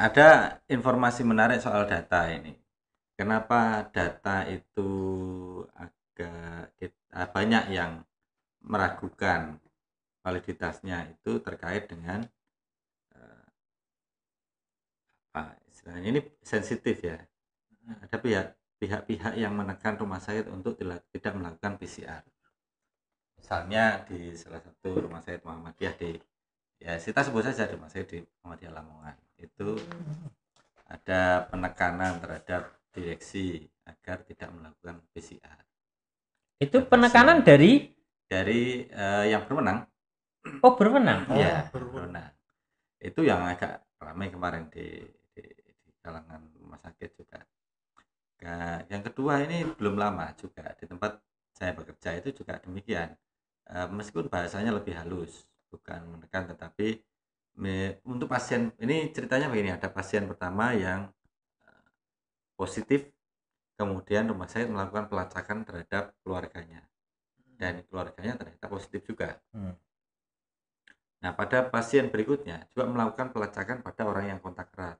ada informasi menarik soal data ini. Kenapa data itu agak ah, banyak yang meragukan validitasnya itu terkait dengan eh, apa istilahnya ini sensitif ya. Ada pihak pihak-pihak yang menekan rumah sakit untuk tidak melakukan PCR. Misalnya di salah satu rumah sakit Muhammadiyah di ya kita sebut saja di Mas di Muhammadiyah Lamongan itu hmm. ada penekanan terhadap direksi agar tidak melakukan PCR. Itu Dan penekanan PCR. dari dari uh, yang berwenang. Oh berwenang. Iya, oh, berwenang. Itu yang agak ramai kemarin di, di, di kalangan rumah sakit juga. Nah, yang kedua ini belum lama juga di tempat saya bekerja itu juga demikian. Uh, meskipun bahasanya lebih halus, bukan menekan tetapi me, untuk pasien ini ceritanya begini ada pasien pertama yang eh, positif kemudian rumah sakit melakukan pelacakan terhadap keluarganya hmm. dan keluarganya ternyata positif juga hmm. nah pada pasien berikutnya juga melakukan pelacakan pada orang yang kontak erat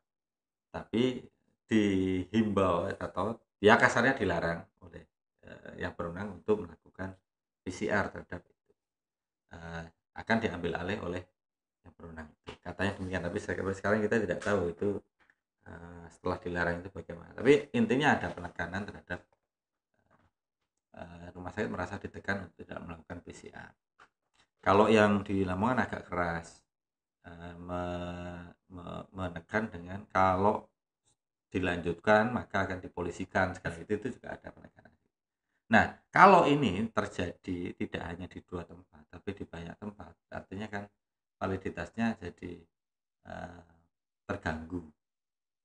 tapi dihimbau atau ya kasarnya dilarang oleh uh, yang berwenang untuk melakukan PCR terhadap itu. Eh, akan diambil alih oleh yang berwenang katanya demikian tapi sekarang kita tidak tahu itu uh, setelah dilarang itu bagaimana tapi intinya ada penekanan terhadap uh, rumah sakit merasa ditekan untuk tidak melakukan PCR kalau yang di Lamongan agak keras uh, me, me, menekan dengan kalau dilanjutkan maka akan dipolisikan sekali itu, itu juga ada penekanan Nah, kalau ini terjadi tidak hanya di dua tempat, tapi di banyak tempat, artinya kan validitasnya jadi eh, terganggu.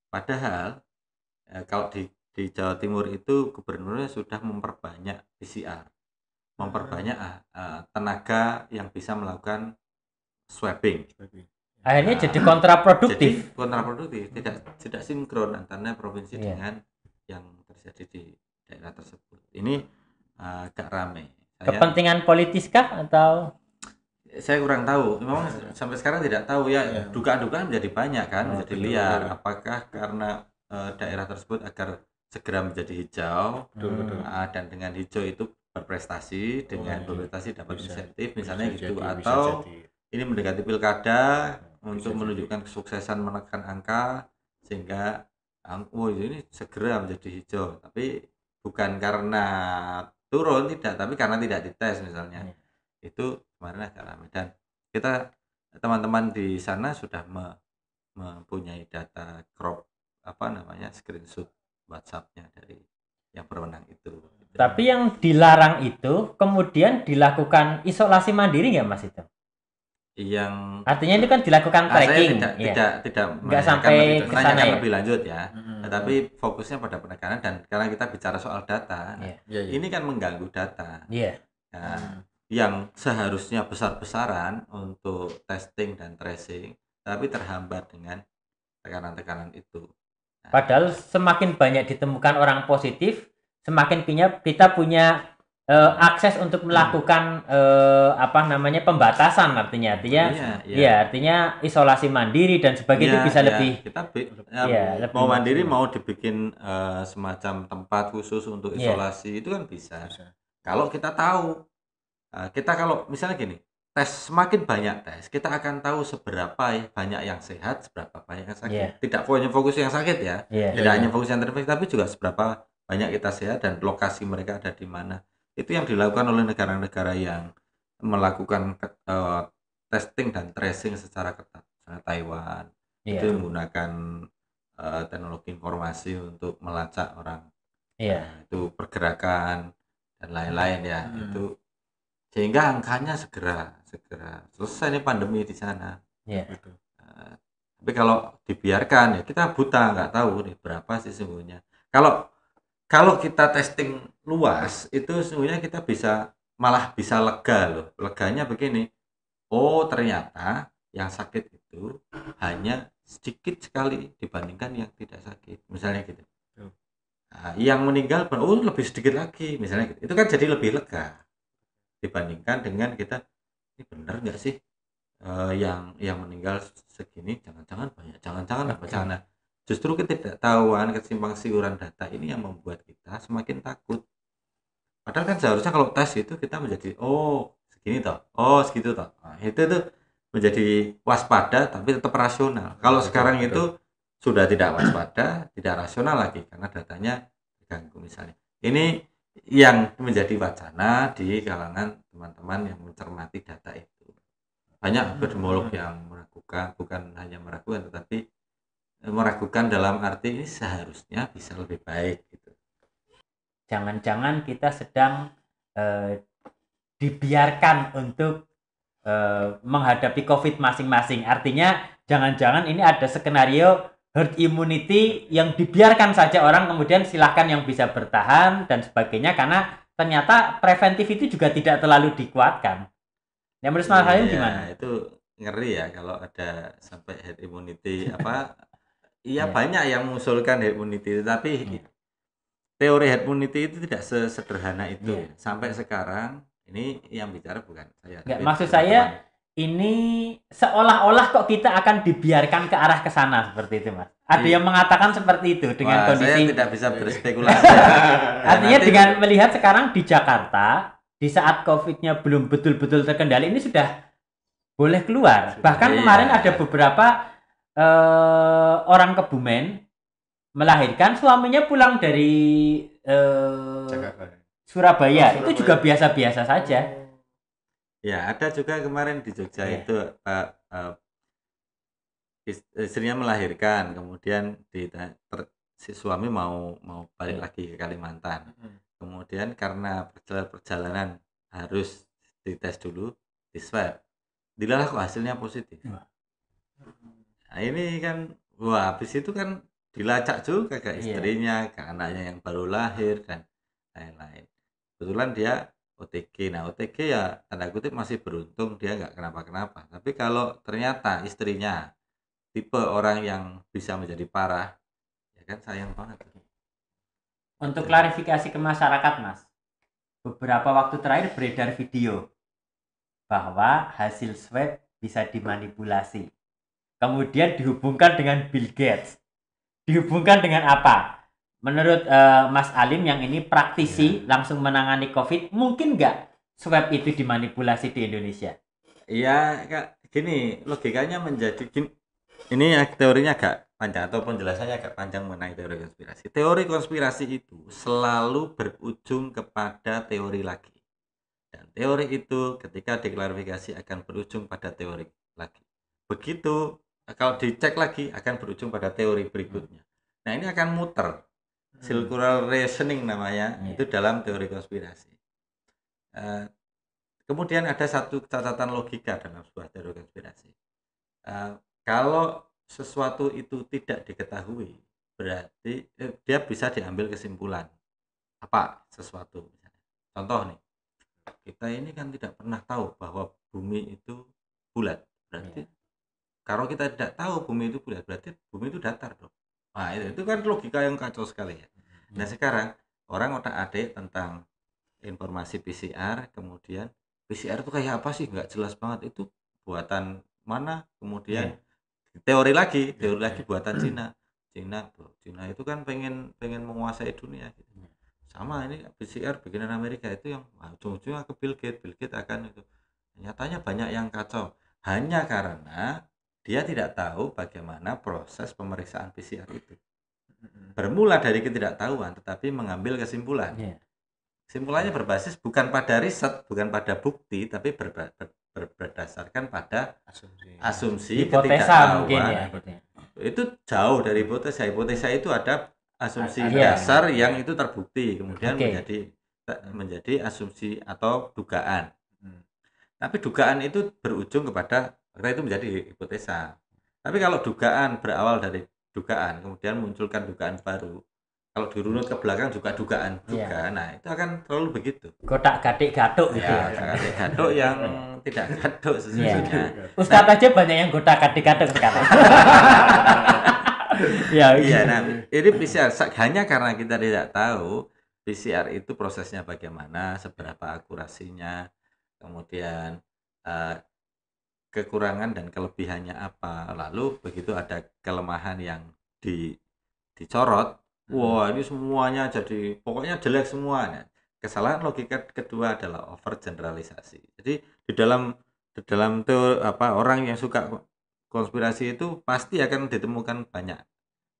Padahal eh, kalau di, di Jawa Timur itu gubernurnya sudah memperbanyak PCR, memperbanyak hmm. eh, eh, tenaga yang bisa melakukan swabbing. Akhirnya nah, jadi kontraproduktif. Jadi kontraproduktif, tidak tidak sinkron antara provinsi yeah. dengan yang terjadi di daerah tersebut. Ini uh, agak ramai. Kepentingan politis kah atau saya kurang tahu. Memang sampai sekarang tidak tahu ya. Iya. Dugaan-dugaan menjadi banyak kan, oh, menjadi liar. Betul. Apakah karena uh, daerah tersebut agar segera menjadi hijau betul, hmm. Uh, dan dengan hijau itu berprestasi dengan oh, berprestasi dapat bisa, insentif misalnya gitu. bisa gitu jadi, atau ini mendekati pilkada bisa untuk jadi. menunjukkan kesuksesan menekan angka sehingga oh ini segera menjadi hijau tapi bukan karena turun tidak tapi karena tidak dites misalnya hmm. itu kemarin agak ramai dan kita teman-teman di sana sudah me, mempunyai data crop apa namanya screenshot WhatsAppnya dari yang berwenang itu tapi yang dilarang itu kemudian dilakukan isolasi mandiri nggak mas itu yang artinya itu kan dilakukan ah, tracking tidak, ya. tidak tidak nggak sampai ke sana ya. lebih lanjut ya hmm. tetapi fokusnya pada penekanan dan karena kita bicara soal data yeah. Nah, iya, yeah. ini kan mengganggu data yeah. nah, ya, hmm. yang seharusnya besar-besaran untuk testing dan tracing tapi terhambat dengan tekanan-tekanan itu nah, padahal semakin banyak ditemukan orang positif semakin punya kita punya uh, akses untuk hmm. melakukan hmm. uh, apa namanya pembatasan artinya artinya iya, iya. ya artinya isolasi mandiri dan sebagainya iya, itu bisa iya. lebih kita bi ya, lebih mau mandiri mau dibikin uh, semacam tempat khusus untuk iya. isolasi iya. itu kan bisa, bisa. kalau kita tahu uh, kita kalau misalnya gini tes semakin banyak tes kita akan tahu seberapa banyak yang sehat seberapa banyak yang sakit yeah. tidak hanya fokus yang sakit ya yeah. tidak yeah. hanya fokus yang terinfeksi tapi juga seberapa banyak kita sehat dan lokasi mereka ada di mana itu yang dilakukan oleh negara-negara yang melakukan uh, testing dan tracing secara ketat misalnya Taiwan yeah. itu iya. menggunakan uh, teknologi informasi untuk melacak orang yeah. Iya. uh, itu pergerakan dan lain-lain ya hmm. itu sehingga angkanya segera segera selesai ini pandemi di sana yeah. Iya. Gitu. uh, tapi kalau dibiarkan ya kita buta nggak tahu nih berapa sih sesungguhnya kalau kalau kita testing luas itu sebenarnya kita bisa malah bisa lega loh leganya begini oh ternyata yang sakit itu hanya sedikit sekali dibandingkan yang tidak sakit misalnya gitu nah, yang meninggal oh lebih sedikit lagi misalnya gitu. itu kan jadi lebih lega dibandingkan dengan kita ini benar nggak sih uh, yang yang meninggal segini jangan-jangan banyak jangan-jangan apa jangan Justru ketidaktahuan, kesimpang siuran data ini yang membuat kita semakin takut. Padahal kan seharusnya kalau tes itu kita menjadi oh segini toh, oh segitu toh. Nah, itu tuh menjadi waspada tapi tetap rasional. Kalau nah, sekarang itu, itu sudah tidak waspada, tidak rasional lagi karena datanya terganggu misalnya. Ini yang menjadi wacana di kalangan teman-teman yang mencermati data itu. Banyak hmm, epidemiolog hmm. yang meragukan, bukan hanya meragukan tetapi meragukan dalam arti ini seharusnya bisa lebih baik gitu. Jangan-jangan kita sedang eh, dibiarkan untuk eh, menghadapi COVID masing-masing. Artinya jangan-jangan ini ada skenario herd immunity yang dibiarkan saja orang kemudian silahkan yang bisa bertahan dan sebagainya karena ternyata preventif itu juga tidak terlalu dikuatkan. Yang menurut saya gimana? Itu ngeri ya kalau ada sampai herd immunity apa Iya ya. banyak yang mengusulkan herd immunity, tapi ya. teori herd immunity itu tidak sesederhana itu. Ya. Sampai sekarang ini yang bicara bukan saya. Enggak, maksud saya ini seolah-olah kok kita akan dibiarkan ke arah ke sana seperti itu, Mas. Ada ya. yang mengatakan seperti itu dengan Wah, kondisi. Saya tidak bisa berspekulasi. ya. Artinya nanti... dengan melihat sekarang di Jakarta di saat COVID-nya belum betul-betul terkendali ini sudah boleh keluar. Bahkan iya. kemarin ada beberapa uh, orang Kebumen melahirkan suaminya pulang dari uh, eh, Surabaya. Oh, Surabaya itu juga biasa-biasa saja. Ya ada juga kemarin di Jogja yeah. itu uh, uh, istrinya melahirkan kemudian di ter, si suami mau mau balik iya. lagi ke Kalimantan. Hmm. Kemudian karena perjalanan, perjalanan harus dites dulu di swab. Dilalah kok hasilnya positif. Hmm Nah, ini kan wah habis itu kan dilacak juga ke iya. istrinya, ke anaknya yang baru lahir dan lain-lain. Kebetulan dia OTG. Nah, OTG ya tanda kutip masih beruntung dia nggak kenapa-kenapa. Tapi kalau ternyata istrinya tipe orang yang bisa menjadi parah, ya kan sayang banget. Untuk klarifikasi ke masyarakat, Mas. Beberapa waktu terakhir beredar video bahwa hasil swab bisa dimanipulasi kemudian dihubungkan dengan Bill Gates. Dihubungkan dengan apa? Menurut uh, Mas Alim yang ini praktisi yeah. langsung menangani COVID, mungkin nggak swab itu dimanipulasi di Indonesia? Iya, kak. Gini logikanya menjadi gini. Ini ya, teorinya agak panjang atau penjelasannya agak panjang mengenai teori konspirasi. Teori konspirasi itu selalu berujung kepada teori lagi. Dan teori itu ketika diklarifikasi akan berujung pada teori lagi. Begitu kalau dicek lagi akan berujung pada teori berikutnya. Nah ini akan muter, hmm. circular reasoning namanya yeah. itu dalam teori konspirasi. Uh, kemudian ada satu catatan logika dalam sebuah teori konspirasi. Uh, kalau sesuatu itu tidak diketahui, berarti eh, dia bisa diambil kesimpulan apa sesuatu. Contoh nih, kita ini kan tidak pernah tahu bahwa bumi itu bulat, berarti yeah kalau kita tidak tahu bumi itu bulat berarti bumi itu datar dong nah itu, itu kan logika yang kacau sekali ya hmm. nah sekarang orang otak adik tentang informasi PCR kemudian PCR itu kayak apa sih nggak jelas banget itu buatan mana kemudian yeah. Hmm. teori lagi hmm. teori yeah. lagi buatan Cina Cina tuh Cina itu kan pengen pengen menguasai dunia gitu. sama ini PCR bikinan Amerika itu yang ujung-ujungnya ke Bill Gates Bill Gates akan itu nyatanya banyak yang kacau hanya karena dia tidak tahu bagaimana proses pemeriksaan PCR itu. Bermula dari ketidaktahuan, tetapi mengambil kesimpulan. Yeah. Iya. Simpulannya berbasis bukan pada riset, bukan pada bukti, tapi ber ber berdasarkan pada asumsi, asumsi hipotesa mungkin ya. Itu jauh dari hipotesa. Hipotesa itu ada asumsi iya. dasar yang itu terbukti, kemudian okay. menjadi menjadi asumsi atau dugaan. Hmm. Tapi dugaan itu berujung kepada karena itu menjadi hipotesa tapi kalau dugaan berawal dari dugaan kemudian munculkan dugaan baru kalau dirunut ke belakang juga dugaan juga yeah. nah itu akan terlalu begitu kotak gadik gaduk gitu iya, ya, ya. gatuk gaduk yang tidak gaduk iya. sesungguhnya yeah. Ustadz nah, aja banyak yang kotak gadik gaduk sekarang ya iya nah ini PCR hanya karena kita tidak tahu PCR itu prosesnya bagaimana seberapa akurasinya kemudian uh, kekurangan dan kelebihannya apa lalu begitu ada kelemahan yang di dicorot hmm. wah ini semuanya jadi pokoknya jelek semuanya kesalahan logika kedua adalah over generalisasi jadi di dalam di dalam teori apa orang yang suka konspirasi itu pasti akan ditemukan banyak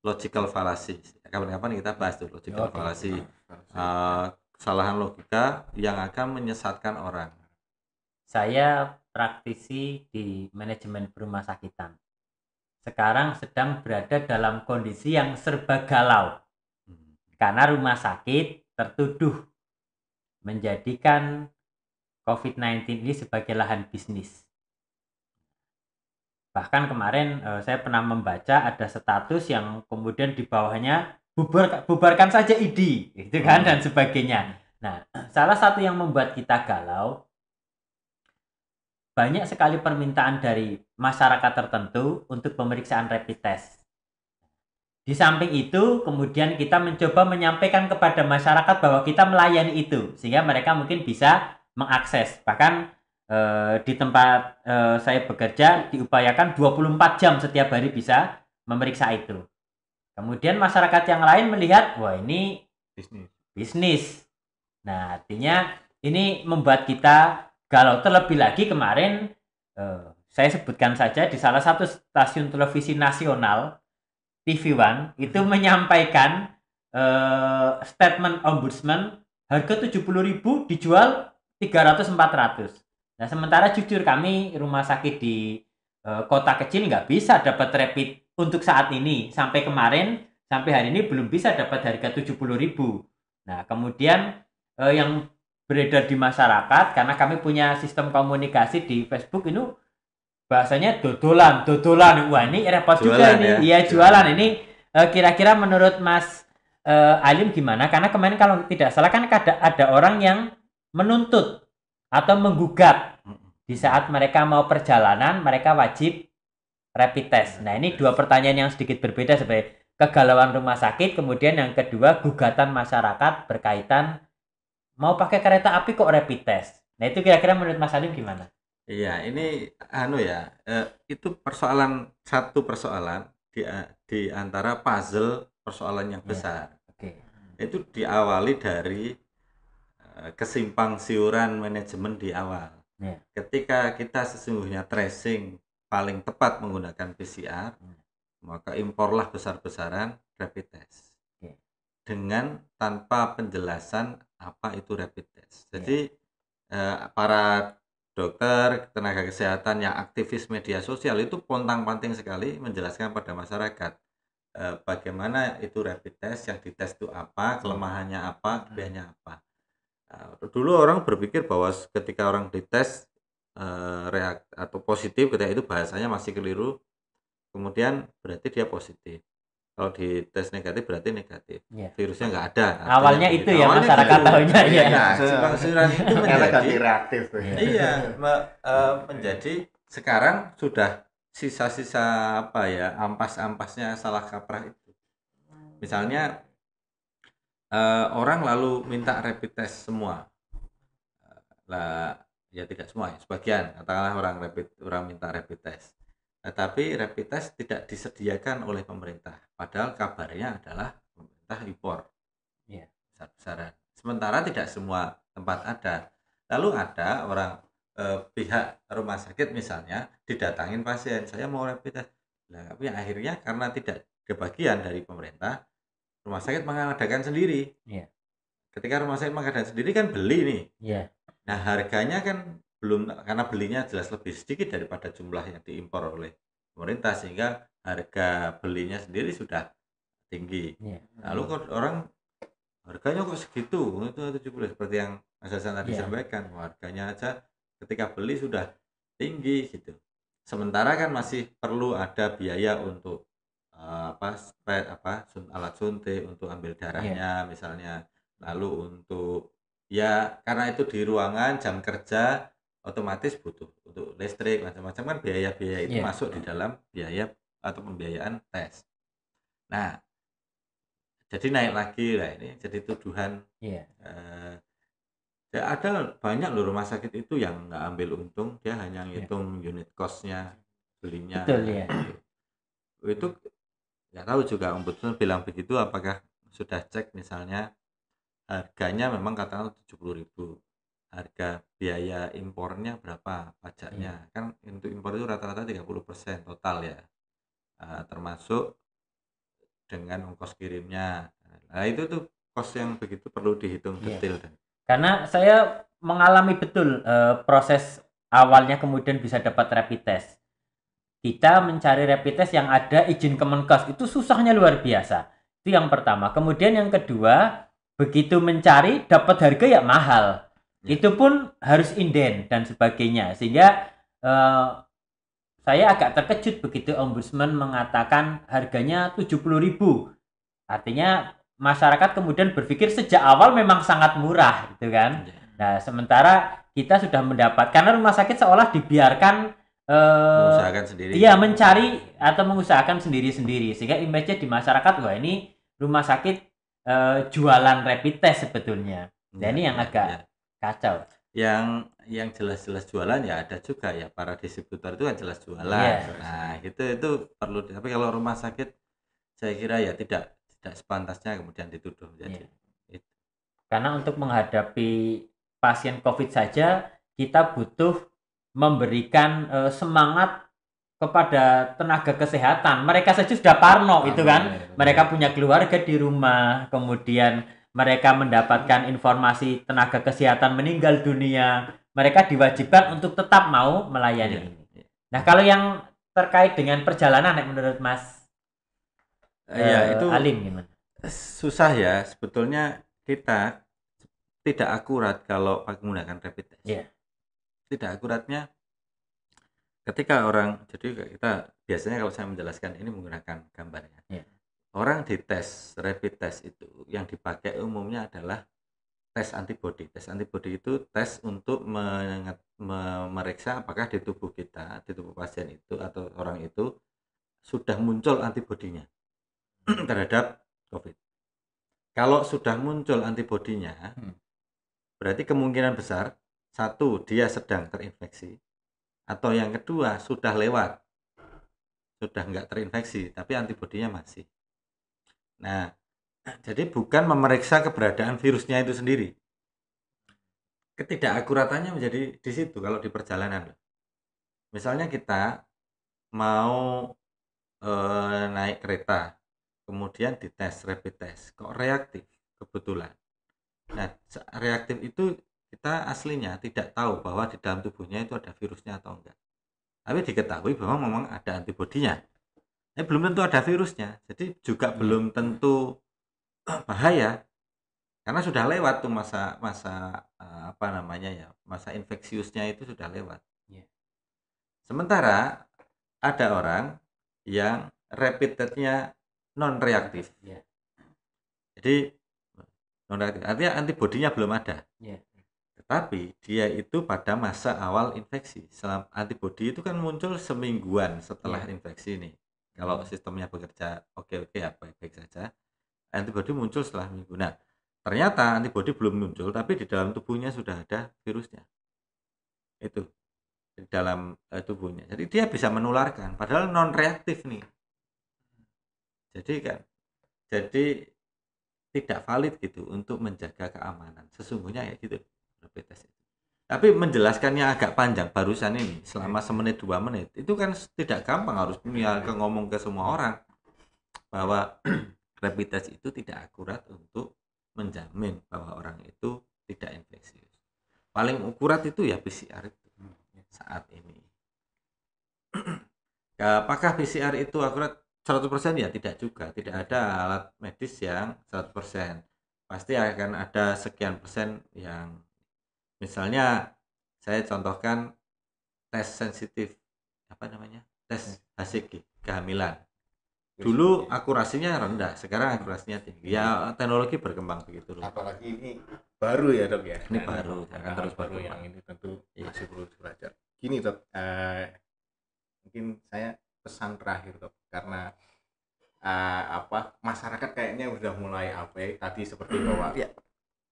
logical fallacy kapan-kapan kita bahas tuh logical ya, fallacy, nah, fallacy. Uh, kesalahan logika yang akan menyesatkan orang saya praktisi di manajemen rumah sakitan. Sekarang sedang berada dalam kondisi yang serba galau. Karena rumah sakit tertuduh menjadikan COVID-19 ini sebagai lahan bisnis. Bahkan kemarin eh, saya pernah membaca ada status yang kemudian di bawahnya bubar bubarkan saja ID gitu kan hmm. dan sebagainya. Nah, salah satu yang membuat kita galau banyak sekali permintaan dari masyarakat tertentu untuk pemeriksaan rapid test. Di samping itu, kemudian kita mencoba menyampaikan kepada masyarakat bahwa kita melayani itu, sehingga mereka mungkin bisa mengakses. Bahkan e, di tempat e, saya bekerja, diupayakan 24 jam setiap hari bisa memeriksa itu. Kemudian masyarakat yang lain melihat, wah ini bisnis. bisnis. Nah, artinya ini membuat kita kalau terlebih lagi kemarin eh, saya sebutkan saja di salah satu stasiun televisi nasional TV One itu mhm. menyampaikan uh, statement ombudsman harga 70.000 dijual 300 400. Nah, sementara jujur kami rumah sakit di uh, kota kecil nggak bisa dapat rapid untuk saat ini. Sampai kemarin, sampai hari ini belum bisa dapat harga 70.000. Nah, kemudian uh, yang beredar di masyarakat karena kami punya sistem komunikasi di Facebook itu bahasanya dodolan dodolan wah ini repot jualan, juga ini ya? iya jualan ini eh, kira-kira uh, menurut Mas uh, Alim gimana karena kemarin kalau tidak salah kan ada ada orang yang menuntut atau menggugat di saat mereka mau perjalanan mereka wajib rapid test. Nah ini dua pertanyaan yang sedikit berbeda sebagai kegalauan rumah sakit, kemudian yang kedua gugatan masyarakat berkaitan mau pakai kereta api kok rapid test. Nah itu kira-kira menurut Mas Adim gimana? Iya, ini anu ya, eh, itu persoalan satu persoalan di eh, di antara puzzle persoalan yang iya, besar. Ya, Oke. Okay. Itu diawali dari eh, kesimpang siuran manajemen di awal. Ya. Ketika kita sesungguhnya tracing paling tepat menggunakan PCR, ya. maka imporlah besar-besaran rapid test. Ya. Dengan tanpa penjelasan apa itu rapid test. Iya. Jadi eh, para dokter, tenaga kesehatan yang aktivis media sosial itu pontang-panting sekali menjelaskan pada masyarakat eh, bagaimana itu rapid test, yang dites itu apa, hmm. kelemahannya apa, kelebihannya hmm. apa. Eh, dulu orang berpikir bahwa ketika orang dites eh, reak atau positif ketika itu bahasanya masih keliru, kemudian berarti dia positif kalau di tes negatif berarti negatif yeah. virusnya nggak ada awalnya itu ya awalnya masyarakat gitu. tahunya ya pengasiran iya. itu iya. menjadi reaktif iya me, uh, menjadi sekarang sudah sisa-sisa apa ya ampas-ampasnya salah kaprah itu misalnya uh, orang lalu minta rapid test semua e, lah ya tidak semua ya, sebagian katakanlah orang rapid orang minta rapid test tetapi rapid test tidak disediakan oleh pemerintah padahal kabarnya adalah pemerintah impor ya. besar sementara tidak semua tempat ada lalu ada orang eh, pihak rumah sakit misalnya didatangin pasien saya mau rapid test nah, tapi akhirnya karena tidak kebagian dari pemerintah rumah sakit mengadakan sendiri ya. ketika rumah sakit mengadakan sendiri kan beli nih ya. nah harganya kan belum karena belinya jelas lebih sedikit daripada jumlah yang diimpor oleh pemerintah sehingga harga belinya sendiri sudah tinggi. Yeah. Lalu kok orang harganya kok segitu? Itu tujuh seperti yang Mas Hasan tadi yeah. sampaikan, harganya aja ketika beli sudah tinggi gitu. Sementara kan masih perlu ada biaya untuk uh, apa spray apa alat suntik untuk ambil darahnya yeah. misalnya, lalu untuk ya karena itu di ruangan jam kerja otomatis butuh untuk listrik macam-macam kan biaya-biaya itu yeah. masuk di dalam biaya atau pembiayaan tes. Nah, jadi naik lagi lah ini jadi tuduhan. Yeah. Eh, ya ada banyak loh rumah sakit itu yang nggak ambil untung dia hanya iya. ngitung yeah. unit costnya belinya. Betul ya. Yeah. Itu nggak tahu juga ombudsman bilang begitu apakah sudah cek misalnya harganya memang katakan tujuh puluh ribu harga biaya impornya berapa, pajaknya. Hmm. Kan untuk impor itu rata-rata 30% total ya. uh, termasuk dengan ongkos kirimnya. Nah, itu tuh kos yang begitu perlu dihitung yeah. detail dan karena saya mengalami betul uh, proses awalnya kemudian bisa dapat rapid test. Kita mencari rapid test yang ada izin Kemenkes itu susahnya luar biasa. Itu yang pertama. Kemudian yang kedua, begitu mencari dapat harga ya mahal yeah. itu pun harus inden dan sebagainya sehingga uh, saya agak terkejut begitu ombudsman mengatakan harganya 70.000 artinya masyarakat kemudian berpikir sejak awal memang sangat murah gitu kan yeah. nah sementara kita sudah mendapat karena rumah sakit seolah dibiarkan uh, mengusahakan sendiri iya mencari atau mengusahakan sendiri-sendiri sehingga image di masyarakat wah ini rumah sakit uh, jualan rapid test sebetulnya dan nah, ya, ini yang ya, ya, agak ya kacau yang yang jelas-jelas jualan ya ada juga ya para distributor itu kan jelas jualan yeah. nah itu itu perlu tapi kalau rumah sakit saya kira ya tidak tidak sepantasnya kemudian dituduh jadi iya. karena untuk menghadapi pasien covid saja kita butuh memberikan e, semangat kepada tenaga kesehatan mereka saja sudah parno Amin. itu kan iya, mereka punya keluarga di rumah kemudian mereka mendapatkan informasi tenaga kesehatan meninggal dunia, mereka diwajibkan untuk tetap mau melayani. Ya, ya. Nah, kalau yang terkait dengan perjalanan menurut Mas ya, itu Alim gimana? Susah ya, sebetulnya kita tidak akurat kalau menggunakan rapid test. Yeah. Tidak akuratnya ketika orang jadi kita biasanya kalau saya menjelaskan ini menggunakan gambarnya. Yeah orang dites rapid test itu yang dipakai umumnya adalah tes antibody. Tes antibody itu tes untuk memeriksa apakah di tubuh kita, di tubuh pasien itu atau orang itu sudah muncul antibodinya terhadap COVID. Kalau sudah muncul antibodinya, hmm. berarti kemungkinan besar satu dia sedang terinfeksi atau yang kedua sudah lewat, sudah nggak terinfeksi tapi antibodinya masih. Nah, jadi bukan memeriksa keberadaan virusnya itu sendiri. Ketidakakuratannya menjadi di situ kalau di perjalanan. Misalnya kita mau e, naik kereta, kemudian dites rapid test, kok reaktif kebetulan. Nah, reaktif itu kita aslinya tidak tahu bahwa di dalam tubuhnya itu ada virusnya atau enggak. Tapi diketahui bahwa memang ada antibodinya. Ya, belum tentu ada virusnya jadi juga hmm. belum tentu eh, bahaya karena sudah lewat tuh masa masa eh, apa namanya ya masa infeksiusnya itu sudah lewat yeah. sementara ada orang yang rapid testnya non reaktif yeah. jadi non reaktif artinya antibodinya belum ada yeah. tetapi dia itu pada masa awal infeksi selam antibodi itu kan muncul semingguan setelah yeah. infeksi ini kalau sistemnya bekerja oke-oke ya baik-baik saja, antibodi muncul setelah minggu. Nah, ternyata antibodi belum muncul tapi di dalam tubuhnya sudah ada virusnya. Itu di dalam eh, tubuhnya. Jadi dia bisa menularkan padahal non reaktif nih. Jadi kan jadi tidak valid gitu untuk menjaga keamanan. Sesungguhnya ya gitu rapid test tapi menjelaskannya agak panjang barusan ini selama iya. semenit dua menit itu kan tidak gampang harus punya iya. ke ngomong ke semua orang bahwa rapid test itu tidak akurat untuk menjamin bahwa orang itu tidak infeksius paling akurat itu ya PCR itu hmm, iya. saat ini eh, apakah PCR itu akurat 100% ya tidak juga tidak ada alat medis yang 100% pasti akan ada sekian persen yang misalnya saya contohkan tes sensitif apa namanya tes hmm. asik kehamilan dulu ya. akurasinya rendah sekarang akurasinya tinggi ya teknologi berkembang begitu loh apalagi ini baru ya dok ya ini nah, baru akan terus baru berkembang. yang ini tentu iya. masih perlu belajar gini dok uh, mungkin saya pesan terakhir dok karena uh, apa masyarakat kayaknya sudah mulai apa tadi seperti hmm, bahwa ya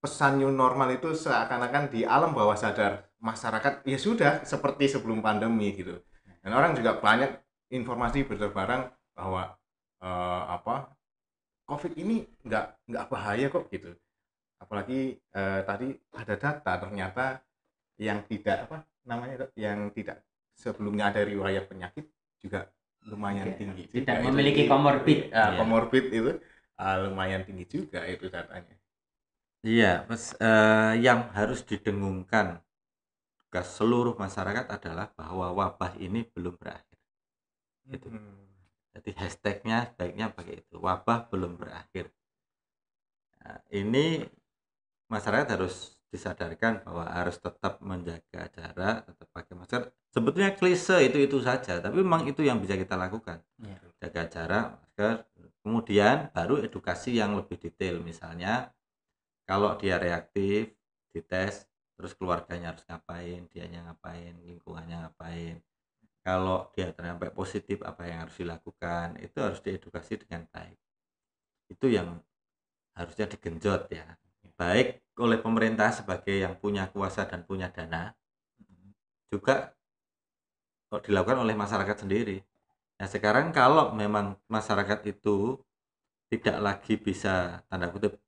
pesan new normal itu seakan-akan di alam bawah sadar masyarakat ya sudah seperti sebelum pandemi gitu dan orang juga banyak informasi berterbaran bahwa uh, apa covid ini nggak nggak bahaya kok gitu apalagi uh, tadi ada data ternyata yang tidak apa namanya yang tidak sebelumnya ada riwayat penyakit juga lumayan okay. tinggi tidak memiliki komorbid uh, ah, komorbid iya. itu uh, lumayan tinggi juga itu datanya Iya, Mas, eh, yang harus didengungkan ke seluruh masyarakat adalah bahwa wabah ini belum berakhir, gitu. -hmm. Jadi hashtagnya nya sebaiknya pakai itu, wabah belum berakhir. Nah, ini masyarakat harus disadarkan bahwa harus tetap menjaga jarak, tetap pakai masker. Sebetulnya klise itu-itu saja, tapi memang itu yang bisa kita lakukan. Yeah. Jaga jarak, masker, kemudian baru edukasi yang lebih detail, misalnya kalau dia reaktif dites terus keluarganya harus ngapain dianya ngapain lingkungannya ngapain kalau dia ternyata positif apa yang harus dilakukan itu harus diedukasi dengan baik itu yang harusnya digenjot ya baik oleh pemerintah sebagai yang punya kuasa dan punya dana juga dilakukan oleh masyarakat sendiri nah sekarang kalau memang masyarakat itu tidak lagi bisa tanda kutip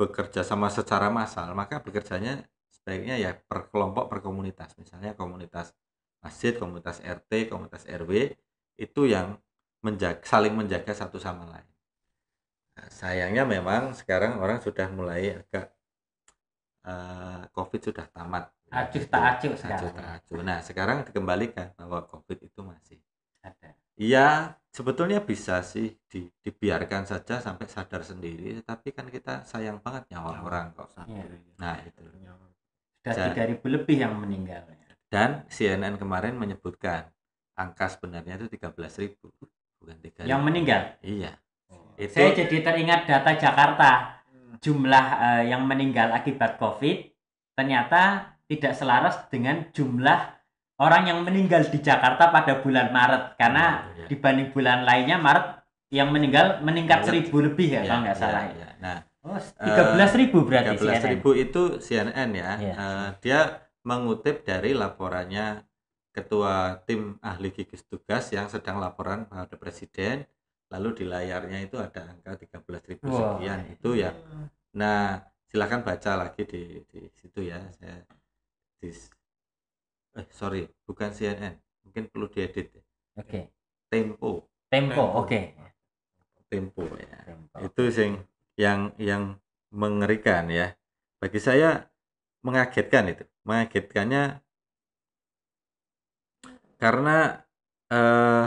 bekerja sama secara massal maka bekerjanya sebaiknya ya per kelompok per komunitas misalnya komunitas masjid komunitas RT komunitas RW itu yang menjaga, saling menjaga satu sama lain nah, sayangnya memang sekarang orang sudah mulai agak uh, covid sudah tamat acuh tak acuh sekarang acuh tak acuh nah sekarang dikembalikan bahwa covid itu masih ada iya sebetulnya bisa sih di, dibiarkan saja sampai sadar sendiri tapi kan kita sayang banget nyawa orang kok ya. nah itu sudah 3000 lebih yang meninggal ya. dan CNN kemarin menyebutkan angka sebenarnya itu 13.000 bukan 3 yang meninggal iya oh. itu... saya jadi teringat data Jakarta hmm. jumlah uh, yang meninggal akibat COVID ternyata tidak selaras dengan jumlah orang yang meninggal di Jakarta pada bulan Maret karena ya, ya. dibanding bulan lainnya Maret yang meninggal meningkat seribu lebih ya, ya kalau iya, nggak ya, salah. Ya. Nah, oh, tiga belas ribu eh, berarti Tiga belas ribu itu CNN ya. ya. Uh, dia mengutip dari laporannya ketua tim ahli gugus tugas yang sedang laporan kepada presiden. Lalu di layarnya itu ada angka tiga belas ribu wow. sekian itu ya. Nah, silahkan baca lagi di, di situ ya. Saya eh sorry bukan CNN mungkin perlu diedit ya. oke okay. Tempo Tempo oke okay. Tempo ya Tempo. itu sing yang yang mengerikan ya bagi saya mengagetkan itu mengagetkannya karena eh,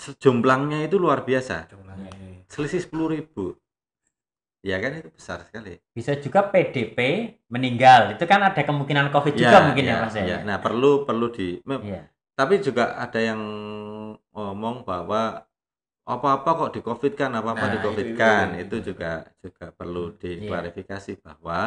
sejumlahnya itu luar biasa iya. selisih sepuluh ribu Iya kan itu besar sekali. Bisa juga PDP meninggal. Itu kan ada kemungkinan COVID ya, juga mungkin ya, ya Mas ya. Iya. Nah, perlu perlu di ya. Tapi juga ada yang ngomong bahwa apa-apa kok di COVID kan, apa-apa nah, di COVID kan. Itu, itu, itu juga juga perlu hmm, iya. diklarifikasi ya. bahwa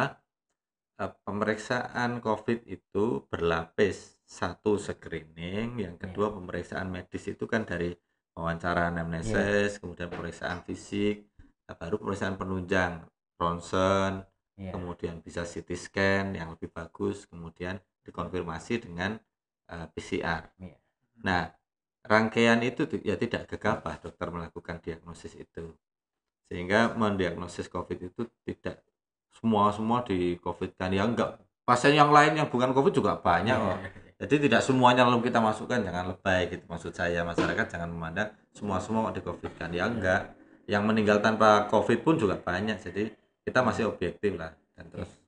eh, pemeriksaan COVID itu berlapis. Satu screening, yang iya. kedua ya. pemeriksaan medis itu kan dari wawancara anamnesis, ya. kemudian pemeriksaan fisik, baru pemeriksaan penunjang ronsen yeah. kemudian bisa CT scan yang lebih bagus kemudian dikonfirmasi dengan uh, eh, PCR yeah. nah rangkaian itu ya tidak gegabah dokter melakukan diagnosis itu sehingga mendiagnosis COVID itu tidak semua semua di COVID kan ya enggak pasien yang lain yang bukan COVID juga banyak iya, kok iya, iya. jadi tidak semuanya lalu kita masukkan jangan lebay gitu maksud saya masyarakat jangan memandang semua semua di COVID kan ya enggak yang meninggal tanpa covid pun juga banyak jadi kita masih objektif lah dan terus